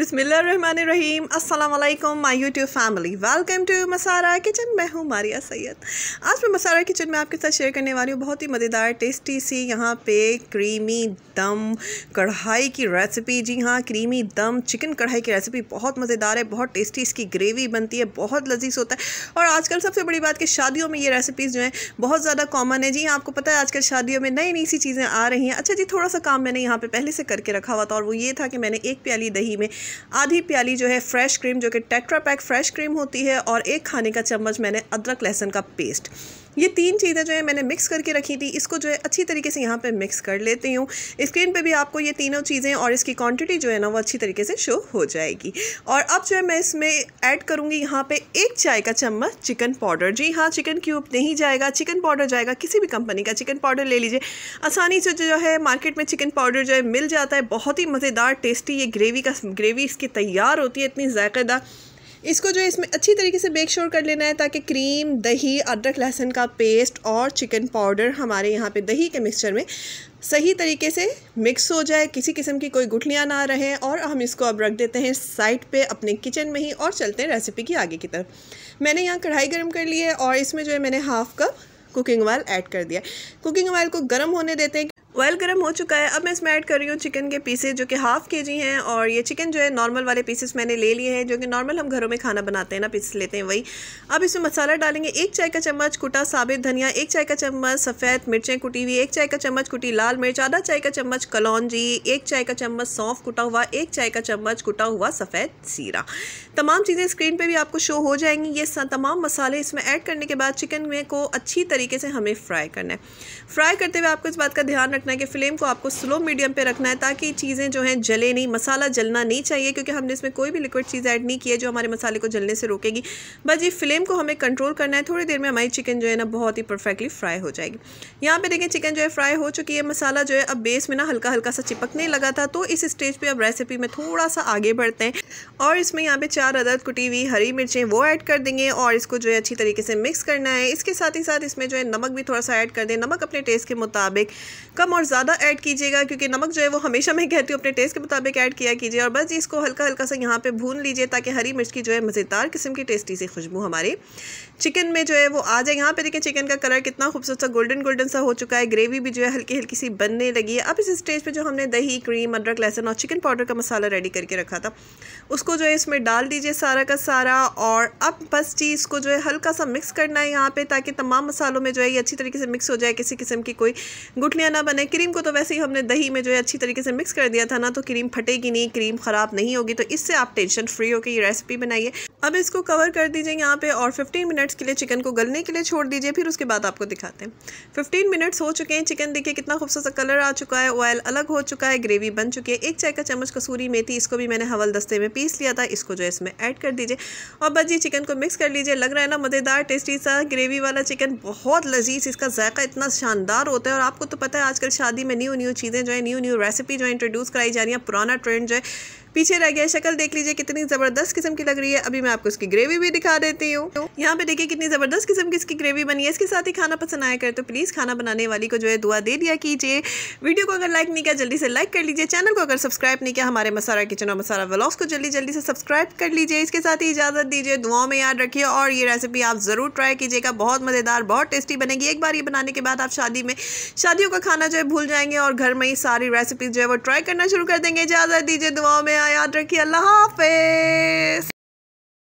बिसमीम अल्लाम my YouTube family welcome to Masara kitchen मैं हूँ मारिया सैयद आज मैं मसारा किचन में आपके साथ शेयर करने वाली हूँ बहुत ही मज़ेदार टेस्टी सी यहाँ पे क्रीमी दम कढ़ाई की रेसिपी जी हाँ क्रीमी दम चिकन कढ़ाई की रेसिपी बहुत मज़ेदार है बहुत टेस्टी इसकी ग्रेवी बनती है बहुत लजीज होता है और आजकल सबसे बड़ी बात कि शादियों में ये रेसिपीज़ जो हैं बहुत ज़्यादा कॉमन है जी हाँ आपको पता है आजकल शादियों में नई नई सी चीज़ें आ रही हैं अच्छा जी थोड़ा सा काम मैंने यहाँ पर पहले से करके रखा हुआ था और वो ये था कि मैंने एक प्याली दही में आधी प्याली जो है फ्रेश क्रीम जो कि टेट्रा पैक फ्रेश क्रीम होती है और एक खाने का चम्मच मैंने अदरक लहसन का पेस्ट ये तीन चीज़ें जो है मैंने मिक्स करके रखी थी इसको जो है अच्छी तरीके से यहाँ पर मिक्स कर लेती हूँ स्क्रीन पर भी आपको ये तीनों चीज़ें और इसकी क्वान्टिटी जो है ना वो अच्छी तरीके से शो हो जाएगी और अब जो है मैं इसमें ऐड करूँगी यहाँ पर एक चाय का चम्मच चिकन पाउडर जी हाँ चिकन क्यूब नहीं जाएगा चिकन पाउडर जाएगा किसी भी कंपनी का चिकन पाउडर ले लीजिए आसानी से जो है मार्केट में चिकन पाउडर जो है मिल जाता है बहुत ही मज़ेदार टेस्टी ये ग्रेवी का ग्रेवी इसकी तैयार होती है इतनी ज़ायकेदार इसको जो इसमें अच्छी तरीके से मेक श्योर कर लेना है ताकि क्रीम दही अदरक लहसुन का पेस्ट और चिकन पाउडर हमारे यहाँ पे दही के मिक्सचर में सही तरीके से मिक्स हो जाए किसी किस्म की कोई गुठलियाँ ना रहे और हम इसको अब रख देते हैं साइड पे अपने किचन में ही और चलते हैं रेसिपी की आगे की तरफ मैंने यहाँ कढ़ाई गर्म कर ली है और इसमें जो है मैंने half cup cooking oil add कर दिया कुकिंग ऑयल को गर्म होने देते हैं ऑयल गर्म हो चुका है अब मैं इसमें ऐड कर रही हूँ चिकन के पीसेज जो कि हाफ के जी हैं और ये चिकन जो है नॉर्मल वाले पीसेस मैंने ले लिए हैं जो कि नॉर्मल हम घरों में खाना बनाते हैं ना पीस लेते हैं वही अब इसमें मसाला डालेंगे एक चाय का चम्मच कुटा साबित धनिया एक चाय का चम्मच सफ़ेद मिर्चें कुटी हुई एक चाय का चम्मच कुटी लाल मिर्च आधा चाय का चम्मच कलौजी एक चाय का चम्मच सौंफ कुटा हुआ एक चाय का चम्मच कुटा हुआ सफ़ेद सीरा तमाम चीज़ें स्क्रीन पर भी आपको शो हो जाएंगी ये तमाम मसाले इसमें ऐड करने के बाद चिकन में को अच्छी तरीके से हमें फ्राई करना है फ्राई करते हुए आपको इस बात का ध्यान रखना रखना है कि फ्लेम को आपको स्लो मीडियम पे रखना है ताकि चीज़ें जो हैं जले नहीं मसाला जलना नहीं चाहिए क्योंकि हमने इसमें कोई भी लिक्विड चीज़ ऐड नहीं की है जो हमारे मसाले को जलने से रोकेगी बस ये फ्लेम को हमें कंट्रोल करना है थोड़ी देर में हमारी चिकन जो है ना बहुत ही परफेक्टली फ्राई हो जाएगी यहाँ पर देखें चिकन जो है फ्राई हो चुकी है मसाला जो है अब बेस में ना हल्का हल्का सा चिपकने लगा था तो इस स्टेज पर अब रेसिपी में थोड़ा सा आगे बढ़ते हैं और इसमें यहाँ पर चार अदद कुटी हुई हरी मिर्चें वो ऐड कर देंगे और इसको जो है अच्छी तरीके से मिक्स करना है इसके साथ ही साथ इसमें जो है नमक भी थोड़ा सा ऐड कर दें नमक अपने टेस्ट के मुताबिक कम और ज़्यादा ऐड कीजिएगा क्योंकि नमक जो है वो हमेशा मैं कहती हूँ अपने टेस्ट के मुताबिक ऐड किया कीजिए और बस इसको हल्का हल्का सा यहाँ पे भून लीजिए ताकि हरी मिर्च की जो है मज़ेदार किस्म की टेस्टी सी खुशबू हमारे चिकन में जो है वो आ जाए यहाँ पर देखिए चिकन का कलर कितना खूबसूरत सा गोल्डन गोल्डन सा हो चुका है ग्रेवी भी जो है हल्की हल्की सी बनने लगी है अब इस स्टेज पर जो हमने दही क्रीम अदरक लहसन और चिकन पाउडर का मसाला रेडी करके रखा था उसको जो है इसमें डाल दीजिए सारा का सारा और अब बस चीज़ को जो है हल्का सा मिक्स करना है यहाँ पर ताकि तमाम मसालों में जो है ये अच्छी तरीके से मिक्स हो जाए किसी किस्म की कोई गुठलियाँ ना बने क्रीम को तो वैसे ही हमने दही में जो है अच्छी तरीके से मिक्स कर दिया था ना तो क्रीम फटेगी नहीं क्रीम ख़राब नहीं होगी तो इससे आप टेंशन फ्री होकर ये रेसिपी बनाइए अब इसको कवर कर दीजिए यहाँ पे और 15 मिनट्स के लिए चिकन को गलने के लिए छोड़ दीजिए फिर उसके बाद आपको दिखाते हैं फिफ्टीन मिनट्स हो चुके हैं चिकन देखिए कितना खूबसूरत कलर आ चुका है ऑयल अलग हो चुका है ग्रेवी बन चुकी है एक चाय का चम्मच कसूरी मेथी इसको भी मैंने हवल दस्ते में पीस लिया था इसको जो है इसमें ऐड कर दीजिए और बस ये चिकन को मिक्स कर लीजिए लग रहा है ना मज़ेदार टेस्टी सा ग्रेवी वाला चिकन बहुत लजीज इसका जायका इतना शानदार होता है और आपको तो पता है आजकल शादी में न्यू न्यू चीज़ें जो है न्यू न्यू रेसिपी जो है इंट्रोड्यूस कराई जा रही है पुराना ट्रेंड जो है पीछे रह गया शक्ल देख लीजिए कितनी ज़बरदस्त किस्म की लग रही है अभी मैं आपको इसकी ग्रेवी भी दिखा देती हूँ यहाँ पे देखिए कितनी ज़बरदस्त किस्म की इसकी ग्रेवी बनी है इसके साथ ही खाना पसंद आया कर तो प्लीज़ खाना बनाने वाली को जो है दुआ दे दिया कीजिए वीडियो को अगर लाइक नहीं किया जल्दी से लाइक कर लीजिए चैनल को अगर सब्सक्राइब नहीं किया हमारे मसारा किचन और मसारा ब्लॉग्स को जल्दी जल्दी से सब्सक्राइब कर लीजिए इसके साथ ही इजाज़त दीजिए दुआओं में याद रखिए और ये रेसिपी आप ज़रूर ट्राई कीजिएगा बहुत मज़ेदार बहुत टेस्टी बनेगी एक बार ये बनाने के बाद आप शादी में शादियों का खाना जो है भूल जाएंगे और घर में ही सारी रेसिपीज जो है वो ट्राई करना शुरू कर देंगे इजाज़त दीजिए दुआओं में अपना याद रखिए अल्लाह हाफिज